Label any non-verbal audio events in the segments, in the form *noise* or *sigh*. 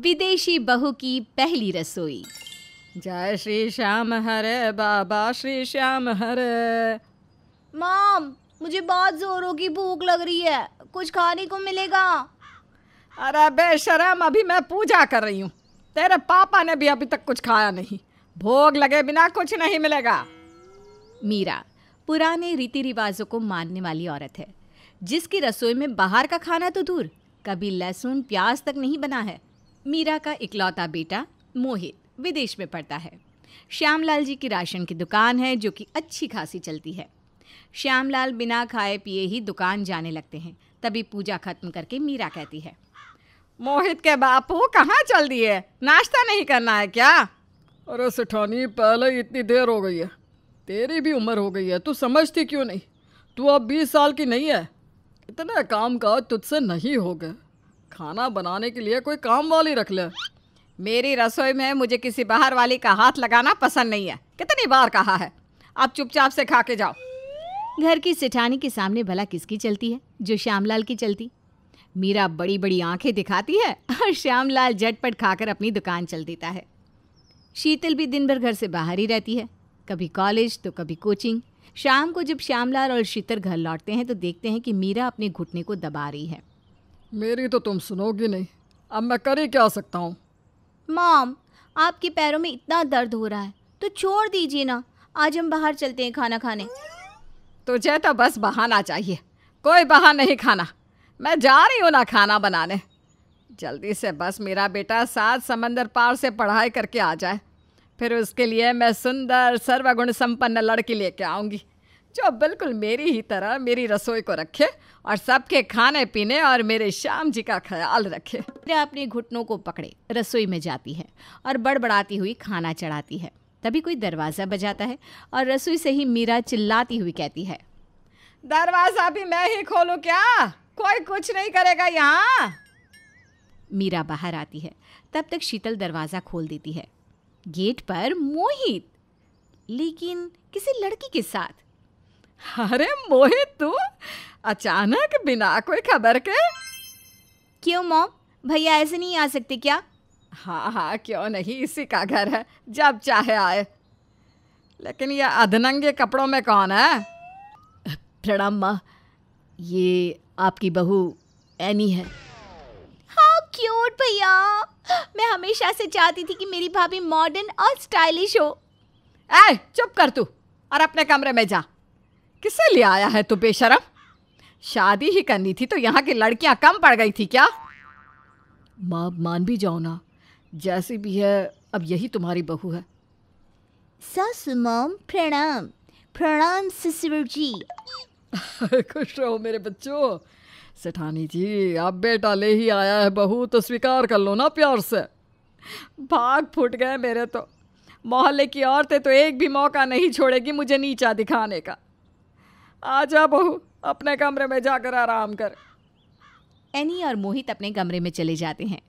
विदेशी बहू की पहली रसोई जय श्री श्याम हरे बाबा श्री श्याम हरे माम मुझे बहुत जोरों की भूख लग रही है कुछ खाने को मिलेगा अरे बेशरम अभी मैं पूजा कर रही हूँ तेरे पापा ने भी अभी तक कुछ खाया नहीं भोग लगे बिना कुछ नहीं मिलेगा मीरा पुराने रीति रिवाजों को मानने वाली औरत है जिसकी रसोई में बाहर का खाना तो दूर कभी लहसुन प्याज तक नहीं बना है मीरा का इकलौता बेटा मोहित विदेश में पढ़ता है श्यामलाल जी की राशन की दुकान है जो कि अच्छी खासी चलती है श्यामलाल बिना खाए पिए ही दुकान जाने लगते हैं तभी पूजा खत्म करके मीरा कहती है मोहित के बापू कहाँ चल दिए नाश्ता नहीं करना है क्या अरे सेठानी पहले इतनी देर हो गई है तेरी भी उम्र हो गई है तू समझती क्यों नहीं तू अब बीस साल की नहीं है इतना काम काज तुझसे नहीं होगा खाना बनाने के लिए कोई काम वाली रख ले मेरी रसोई में मुझे किसी बाहर वाली का हाथ लगाना पसंद नहीं है कितनी बार कहा है आप चुपचाप से खा के जाओ घर की सिठानी के सामने भला किसकी चलती है जो श्यामलाल की चलती मीरा बड़ी बड़ी आंखें दिखाती है और श्यामलाल झटपट खाकर अपनी दुकान चल देता है शीतल भी दिन भर घर से बाहर ही रहती है कभी कॉलेज तो कभी कोचिंग शाम को जब श्यामलाल और शीतल घर लौटते हैं तो देखते हैं कि मीरा अपने घुटने को दबा रही है मेरी तो तुम सुनोगी नहीं अब मैं कर ही क्या सकता हूँ मॉम आपके पैरों में इतना दर्द हो रहा है तो छोड़ दीजिए ना आज हम बाहर चलते हैं खाना खाने तुझे तो बस बहाना चाहिए कोई बहाना नहीं खाना मैं जा रही हूँ ना खाना बनाने जल्दी से बस मेरा बेटा सात समंदर पार से पढ़ाई करके आ जाए फिर उसके लिए मैं सुंदर सर्वगुण संपन्न लड़की लेके आऊँगी जो बिल्कुल मेरी ही तरह मेरी रसोई को रखे और सबके खाने पीने और मेरे श्याम जी का ख्याल रखे अपने घुटनों को पकड़े रसोई में जाती है और बड़बड़ाती हुई खाना चढ़ाती है तभी कोई दरवाज़ा बजाता है और रसोई से ही मीरा चिल्लाती हुई कहती है दरवाज़ा भी मैं ही खोलू क्या कोई कुछ नहीं करेगा यहाँ मीरा बाहर आती है तब तक शीतल दरवाज़ा खोल देती है गेट पर मोहित लेकिन किसी लड़की के साथ अरे मोहित तू अचानक बिना कोई खबर के क्यों मॉम भैया ऐसे नहीं आ सकते क्या हाँ हाँ क्यों नहीं इसी का घर है जब चाहे आए लेकिन ये अधनंगे कपड़ों में कौन है प्रणाम माँ ये आपकी बहू एनी है हाँ क्यूट भैया मैं हमेशा से चाहती थी कि मेरी भाभी मॉडर्न और स्टाइलिश हो ए चुप कर तू और अपने कमरे में जा किसे ले आया है तू बेशरम शादी ही करनी थी तो यहाँ की लड़कियाँ कम पड़ गई थी क्या माँ मान भी जाओ ना जैसी भी है अब यही तुम्हारी बहू है सासू माम प्रणाम प्रणाम ससुर जी *laughs* खुश रहो मेरे बच्चों सेठानी जी आप बेटा ले ही आया है बहू तो स्वीकार कर लो ना प्यार से भाग फूट गए मेरे तो मोहल्ले की औरतें तो एक भी मौका नहीं छोड़ेगी मुझे नीचा दिखाने का आ जा बहू अपने कमरे में जाकर आराम कर एनी और मोहित अपने कमरे में चले जाते हैं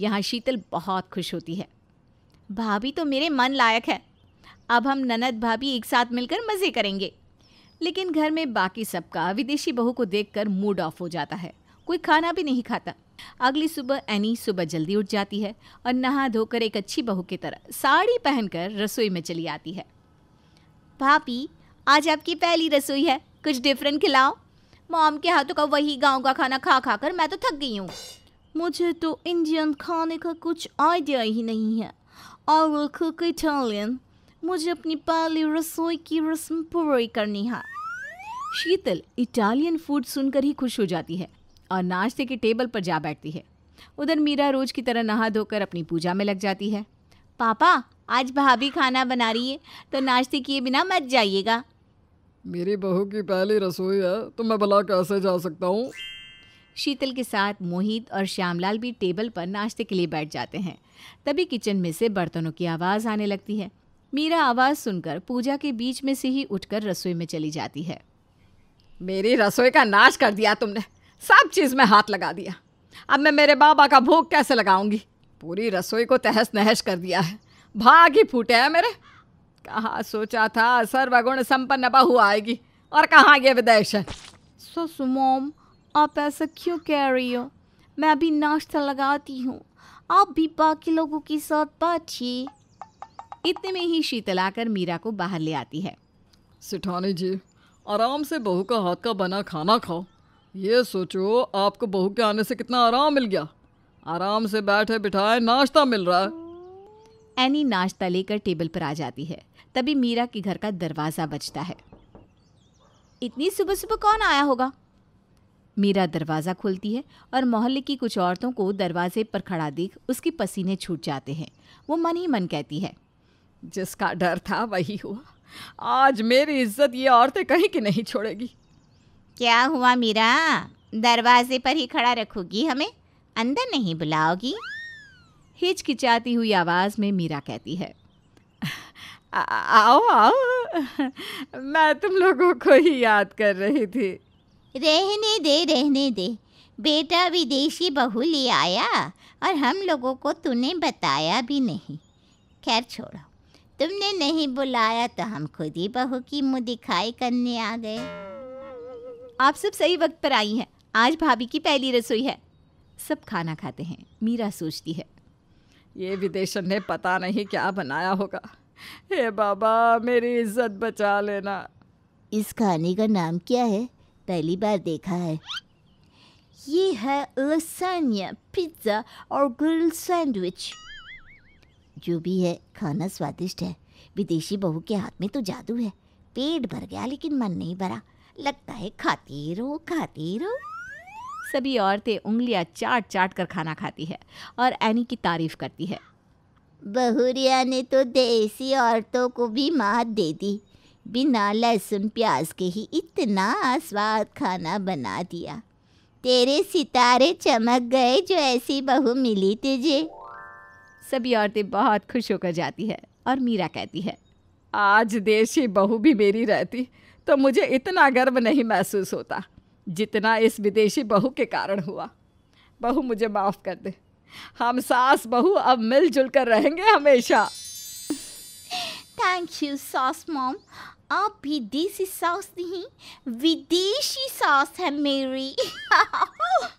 यहाँ शीतल बहुत खुश होती है भाभी तो मेरे मन लायक है अब हम ननद भाभी एक साथ मिलकर मज़े करेंगे लेकिन घर में बाकी सबका विदेशी बहू को देखकर मूड ऑफ हो जाता है कोई खाना भी नहीं खाता अगली सुबह एनी सुबह जल्दी उठ जाती है और नहा धोकर एक अच्छी बहू की तरह साड़ी पहनकर रसोई में चली आती है भाभी आज आपकी पहली रसोई है कुछ डिफरेंट खिलाओ मॉम के हाथों का वही गांव का खाना खा खा कर मैं तो थक गई हूँ मुझे तो इंडियन खाने का कुछ आइडिया ही नहीं है और कुक इटालियन मुझे अपनी पहली रसोई की रस्म पूरी करनी है शीतल इटालियन फूड सुनकर ही खुश हो जाती है और नाश्ते के टेबल पर जा बैठती है उधर मीरा रोज की तरह नहा धोकर अपनी पूजा में लग जाती है पापा आज भाभी खाना बना रही है तो नाश्ते किए बिना मत जाइएगा मेरी बहू की पहली रसोई है तो मैं भला कैसे जा सकता हूँ शीतल के साथ मोहित और श्यामलाल भी टेबल पर नाश्ते के लिए बैठ जाते हैं तभी किचन में से बर्तनों की आवाज़ आने लगती है मीरा आवाज़ सुनकर पूजा के बीच में से ही उठकर रसोई में चली जाती है मेरी रसोई का नाश कर दिया तुमने सब चीज़ में हाथ लगा दिया अब मैं मेरे बाबा का भोग कैसे लगाऊंगी पूरी रसोई को तहस नहस कर दिया है भाग ही फूटे हैं मेरे कहा सोचा था सर्वगुण संपन्न बहु आएगी और कहाँ ये विदेश है सो सुमोम आप ऐसा क्यों कह रही हो मैं अभी नाश्ता लगाती हूँ आप भी बाकी लोगों के साथ बाँचिए इतने में ही शीतल आकर मीरा को बाहर ले आती है सिठानी जी आराम से बहू का हाथ का बना खाना खाओ ये सोचो आपको बहू के आने से कितना आराम मिल गया आराम से बैठे बिठाए नाश्ता मिल रहा है एनी नाश्ता लेकर टेबल पर आ जाती है तभी मीरा के घर का दरवाज़ा बजता है इतनी सुबह सुबह कौन आया होगा मीरा दरवाज़ा खोलती है और मोहल्ले की कुछ औरतों को दरवाजे पर खड़ा देख उसके पसीने छूट जाते हैं वो मन ही मन कहती है जिसका डर था वही हुआ आज मेरी इज्जत ये औरतें कहीं की नहीं छोड़ेगी क्या हुआ मीरा दरवाजे पर ही खड़ा रखोगी हमें अंदर नहीं बुलाओगी हिचकिचाती हुई आवाज़ में मीरा कहती है आ, आओ आओ मैं तुम लोगों को ही याद कर रही थी रहने दे रहने दे बेटा विदेशी बहू ले आया और हम लोगों को तूने बताया भी नहीं खैर छोड़ो तुमने नहीं बुलाया तो हम खुद ही बहू की मुँह दिखाई करने आ गए आप सब सही वक्त पर आई हैं आज भाभी की पहली रसोई है सब खाना खाते हैं मीरा सोचती है ये विदेशन ने पता नहीं क्या बनाया होगा हे बाबा मेरी इज्जत बचा लेना इस खाने का नाम क्या है पहली बार देखा है ये है लसानिया पिज्ज़ा और ग्रिल सैंडविच जो भी है खाना स्वादिष्ट है विदेशी बहू के हाथ में तो जादू है पेट भर गया लेकिन मन नहीं भरा लगता है खाती रहो खाती रहो सभी औरतें उंगलियां चाट चाट कर खाना खाती है और एनी की तारीफ करती है बहूरिया ने तो देसी औरतों को भी मात दे दी बिना लहसुन प्याज के ही इतना आस्वाद खाना बना दिया तेरे सितारे चमक गए जो ऐसी बहू मिली तुझे सभी औरतें बहुत खुश होकर जाती है और मीरा कहती है आज देसी बहू भी मेरी रहती तो मुझे इतना गर्व नहीं महसूस होता जितना इस विदेशी बहू के कारण हुआ बहू मुझे माफ़ कर दे हम सास बहू अब मिलजुल कर रहेंगे हमेशा थैंक यू सास मॉम आप भी देसी सास नहीं विदेशी सास है मेरी *laughs*